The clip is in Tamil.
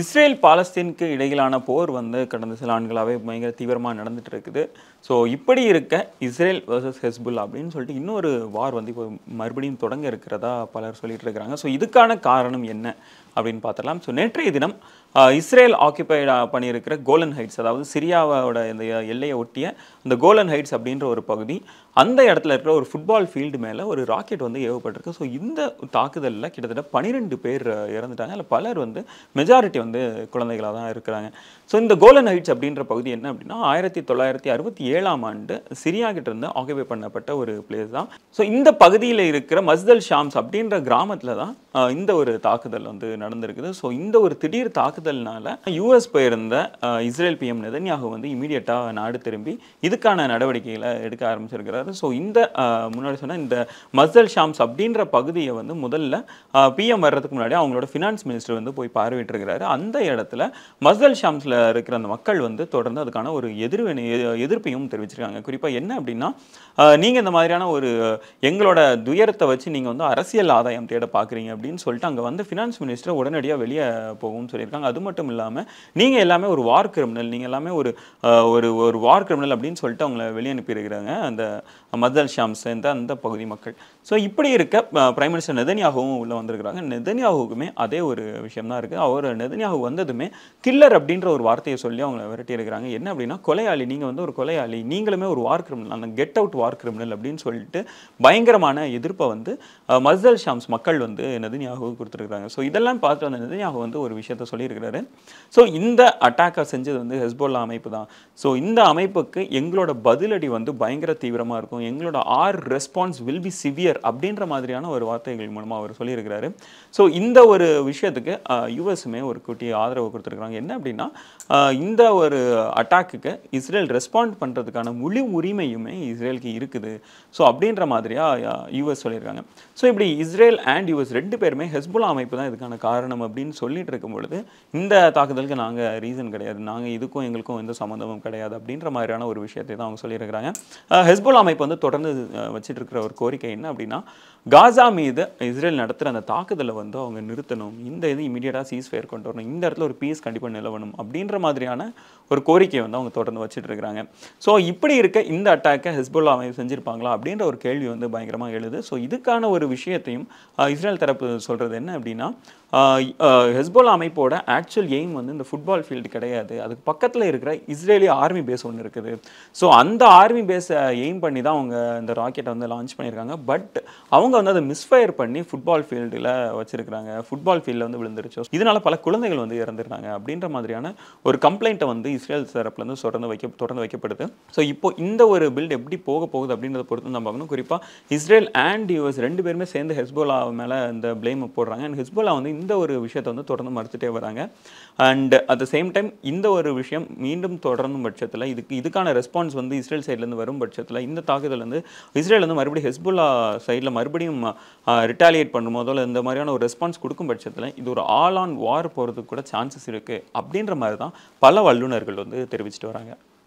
இஸ்ரேல் பாலஸ்தீனுக்கு இடையிலான போர் வந்து கடந்த சில ஆண்களாகவே பயங்கர தீவிரமாக நடந்துகிட்டு இருக்குது ஸோ இப்படி இருக்க இஸ்ரேல் வர்சஸ் ஹெஸ்புல் அப்படின்னு சொல்லிட்டு இன்னொரு வார் வந்து இப்போ மறுபடியும் தொடங்க இருக்கிறதா பலர் சொல்லிட்டு இருக்கிறாங்க ஸோ இதுக்கான காரணம் என்ன அப்படின்னு பார்த்துடலாம் ஸோ நேற்றைய தினம் இஸ்ரேல் ஆக்கியபை பண்ணியிருக்கிற கோலன் ஹைட்ஸ் அதாவது சிரியாவோட இந்த எல்லையை ஒட்டிய இந்த கோலன் ஹைட்ஸ் அப்படின்ற ஒரு பகுதி அந்த இடத்துல இருக்கிற ஒரு ஃபுட்பால் ஃபீல்டு மேலே ஒரு ராக்கெட் வந்து ஏவப்பட்டிருக்கு ஸோ இந்த தாக்குதலில் கிட்டத்தட்ட பனிரெண்டு பேர் இறந்துட்டாங்க அதில் பலர் வந்து மெஜாரிட்டி வந்து குழந்தைகளாக தான் இருக்கிறாங்க ஸோ இந்த கோலன் ஹைட்ஸ் அப்படின்ற பகுதி என்ன அப்படின்னா ஆயிரத்தி தொள்ளாயிரத்தி அறுபத்தி ஏழாம் ஆண்டு சிரியா கிட்டேருந்து ஆக்கியபை பண்ணப்பட்ட ஒரு பிளேஸ் தான் ஸோ இந்த பகுதியில் இருக்கிற மஸ்தல் ஷாம்ஸ் அப்படின்ற கிராமத்தில் தான் இந்த ஒரு தாக்குதல் வந்து நடந்திருக்குது ஸோ இந்த ஒரு திடீர் தாக்குதல் தாக்குதல்னால யூஎஸ் போயிருந்த இஸ்ரேல் பிஎம் நெதன்யாகு வந்து இமீடியட்டாக நாடு திரும்பி இதுக்கான நடவடிக்கைகளை எடுக்க ஆரம்பிச்சிருக்கிறாரு ஸோ இந்த முன்னாடி சொன்ன இந்த மசல் ஷாம்ஸ் அப்படின்ற பகுதியை வந்து முதல்ல பிஎம் வர்றதுக்கு முன்னாடி அவங்களோட ஃபினான்ஸ் மினிஸ்டர் வந்து போய் பார்வையிட்டிருக்கிறாரு அந்த இடத்துல மசல் ஷாம்ஸில் இருக்கிற அந்த மக்கள் வந்து தொடர்ந்து அதுக்கான ஒரு எதிர்வினை எதிர்ப்பையும் தெரிவிச்சிருக்காங்க குறிப்பாக என்ன அப்படின்னா நீங்கள் இந்த மாதிரியான ஒரு எங்களோட துயரத்தை வச்சு நீங்கள் வந்து அரசியல் ஆதாயம் தேட பார்க்குறீங்க அப்படின்னு சொல்லிட்டு அங்கே வந்து ஃபினான்ஸ் மினிஸ்டர் உடனடியாக வெளியே போகும்னு சொல்லியிருக்காங்க அது மட்டும் இல்லாமல் நீங்கள் எல்லாமே ஒரு வார் கிரிமினல் நீங்கள் எல்லாமே ஒரு ஒரு ஒரு வார் கிரிமினல் அப்படின்னு சொல்லிட்டு அவங்கள வெளியனுப்பியிருக்கிறாங்க அந்த மதல் ஷாம் சேர்ந்த அந்த பகுதி மக்கள் ஸோ இப்படி இருக்க பிரைம் மினிஸ்டர் நெதன்யாகவும் உள்ளே வந்திருக்கிறாங்க நெதன்யாவுக்குமே அதே ஒரு விஷயம் தான் இருக்குது அவர் நெதன்யாகு வந்ததுமே கில்லர் அப்படின்ற ஒரு வார்த்தையை சொல்லி அவங்கள விரட்டியிருக்கிறாங்க என்ன அப்படின்னா கொலையாளி நீங்கள் வந்து ஒரு கொலையாளி நீங்களுமே ஒரு வார் கிரிமினல் அந்த கெட் அவுட் வார் கிரிமினல் அப்படின்னு சொல்லிட்டு பயங்கரமான எதிர்ப்பை வந்து மஸ்தல் ஷாம்ஸ் மக்கள் வந்து நெதன்யாகு கொடுத்துருக்குறாங்க ஸோ இதெல்லாம் பார்த்துட்டு அந்த நெதன்யாகு வந்து ஒரு விஷயத்த சொல்லியிருக்காங்க சொல்கிறாரு ஸோ இந்த அட்டாக்கை செஞ்சது வந்து ஹெஸ்போல்லா அமைப்பு தான் ஸோ இந்த அமைப்புக்கு எங்களோட பதிலடி வந்து பயங்கர தீவிரமாக இருக்கும் எங்களோட our response will be severe அப்படின்ற மாதிரியான ஒரு வார்த்தைகள் மூலமாக அவர் சொல்லியிருக்கிறாரு ஸோ இந்த ஒரு விஷயத்துக்கு யூஎஸுமே ஒரு குட்டி ஆதரவு கொடுத்துருக்குறாங்க என்ன அப்படின்னா இந்த ஒரு அட்டாக்குக்கு இஸ்ரேல் ரெஸ்பாண்ட் பண்ணுறதுக்கான முழு உரிமையுமே இஸ்ரேலுக்கு இருக்குது ஸோ அப்படின்ற மாதிரியாக யூஎஸ் சொல்லியிருக்காங்க ஸோ இப்படி இஸ்ரேல் அண்ட் யூஎஸ் ரெண்டு பேருமே ஹெஸ்புல்லா அமைப்பு தான் இதுக்கான காரணம் அப்படின்னு சொல்லிட்டு இருக்கும் பொழுது இந்த தாக்குதலுக்கு நாங்கள் ரீசன் கிடையாது நாங்கள் இதுக்கும் எங்களுக்கும் எந்த சம்மந்தமும் கிடையாது அப்படின்ற மாதிரியான ஒரு விஷயத்தை தான் அவங்க சொல்லியிருக்கிறாங்க ஹெஸ்போல் அமைப்பு வந்து தொடர்ந்து வச்சுட்டு இருக்கிற ஒரு கோரிக்கை என்ன அப்படின்னா காசா மீது இஸ்ரேல் நடத்துகிற அந்த தாக்குதலை வந்து அவங்க நிறுத்தணும் இந்த இது இமீடியட்டாக ஃபயர் கொண்டு வரணும் இந்த இடத்துல ஒரு பீஸ் கண்டிப்பாக நிலவணும் அப்படின்ற மாதிரியான ஒரு கோரிக்கையை வந்து அவங்க தொடர்ந்து வச்சுட்டு இருக்கிறாங்க ஸோ இப்படி இருக்க இந்த அட்டாக்கை ஹெஸ்போல்லா அமைப்பு செஞ்சுருப்பாங்களா அப்படின்ற ஒரு கேள்வி வந்து பயங்கரமாக எழுது ஸோ இதுக்கான ஒரு விஷயத்தையும் இஸ்ரேல் தரப்பு சொல்கிறது என்ன அப்படின்னா ஹெஸ்போல் அமைப்போட ஆக்சுவல் எய்ம் வந்து இந்த ஃபுட்பால் ஃபீல்டு கிடையாது அதுக்கு பக்கத்தில் இருக்கிற இஸ்ரேலி ஆர்மி பேஸ் ஒன்று இருக்குது ஸோ அந்த ஆர்மி பேஸை எய்ம் பண்ணி தான் அவங்க இந்த ராக்கெட்டை வந்து லான்ச் பண்ணியிருக்காங்க பட் அவங்க வந்து அதை மிஸ்ஃபயர் பண்ணி ஃபுட்பால் ஃபீல்டில் வச்சுருக்கிறாங்க ஃபுட்பால் ஃபீல்டில் வந்து விழுந்துருச்சு இதனால் பல குழந்தைகள் வந்து இறந்துருக்காங்க அப்படின்ற மாதிரியான ஒரு கம்ப்ளைண்ட்டை வந்து இஸ்ரேல் தரப்புலேருந்து தொடர்ந்து வைக்க தொடர்ந்து வைக்கப்படுது ஸோ இப்போ இந்த ஒரு பில்டு எப்படி போக போகுது அப்படின்றத பொறுத்து நம்ம பார்க்கணும் குறிப்பாக இஸ்ரேல் அண்ட் யூஎஸ் ரெண்டு பேருமே சேர்ந்து ஹெஸ்போலா மேலே இந்த பிளேம் போடுறாங்க அண்ட் ஹெஸ்போலா வந்து இந்த ஒரு விஷயத்தை வந்து தொடர்ந்து மறுத்துட்டே வராங்க and at the same time இந்த ஒரு விஷயம் மீண்டும் தொடரும் பட்சத்தில் இதுக்கு இதுக்கான ரெஸ்பான்ஸ் வந்து இஸ்ரேல் சைட்லேருந்து வரும் பட்சத்தில் இந்த தாக்குதல் வந்து இஸ்ரேல் வந்து மறுபடியும் ஹெஸ்புல்லா சைடில் மறுபடியும் ரிட்டாலியேட் பண்ணும் முதல்ல இந்த மாதிரியான ஒரு ரெஸ்பான்ஸ் கொடுக்கும் பட்சத்தில் இது ஒரு ஆல் ஆன் வார் போகிறதுக்கு கூட சான்சஸ் இருக்குது அப்படின்ற மாதிரி தான் பல வல்லுநர்கள் வந்து தெரிவிச்சிட்டு வராங்க